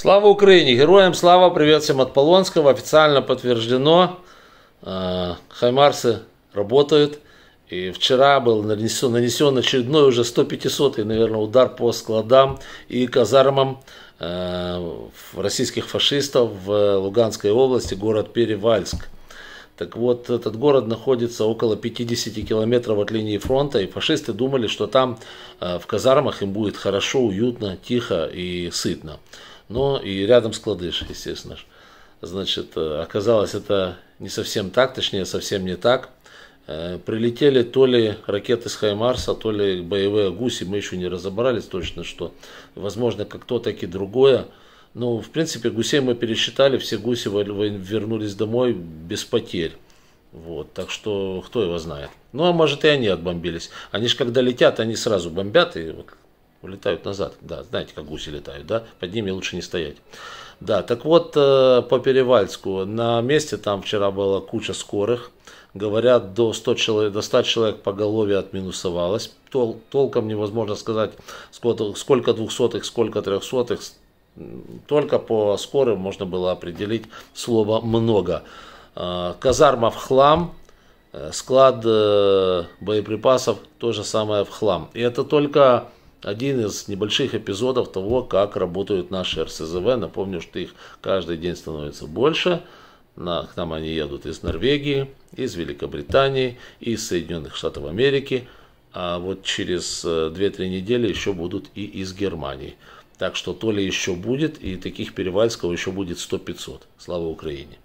Слава Украине! Героям слава! Привет всем от Полонского. Официально подтверждено. А, хаймарсы работают. И вчера был нанесен, нанесен очередной уже 150-й, наверное, удар по складам и казармам а, российских фашистов в Луганской области, город Перевальск. Так вот, этот город находится около 50 километров от линии фронта, и фашисты думали, что там а, в казармах им будет хорошо, уютно, тихо и сытно но и рядом складыш, естественно. Значит, э, оказалось это не совсем так, точнее, совсем не так. Э, прилетели то ли ракеты с Хаймарса, то ли боевые гуси, мы еще не разобрались точно, что возможно как то, так и другое. но ну, в принципе, гусей мы пересчитали, все гуси вернулись домой без потерь. Вот, так что кто его знает. Ну, а может и они отбомбились. Они же когда летят, они сразу бомбят, и Улетают назад, да, знаете, как гуси летают, да, под ними лучше не стоять. Да, так вот, э, по Перевальску, на месте там вчера была куча скорых, говорят, до 100 человек, до 100 человек по голове отминусовалось, Тол, толком невозможно сказать, сколько, сколько двухсотых, сколько трехсотых, только по скорым можно было определить слово «много». Э, казарма в хлам, э, склад боеприпасов, то же самое в хлам. И это только один из небольших эпизодов того, как работают наши РСЗВ. Напомню, что их каждый день становится больше. На, к нам они едут из Норвегии, из Великобритании, из Соединенных Штатов Америки. А вот через 2-3 э, недели еще будут и из Германии. Так что то ли еще будет, и таких Перевальского еще будет 100-500. Слава Украине!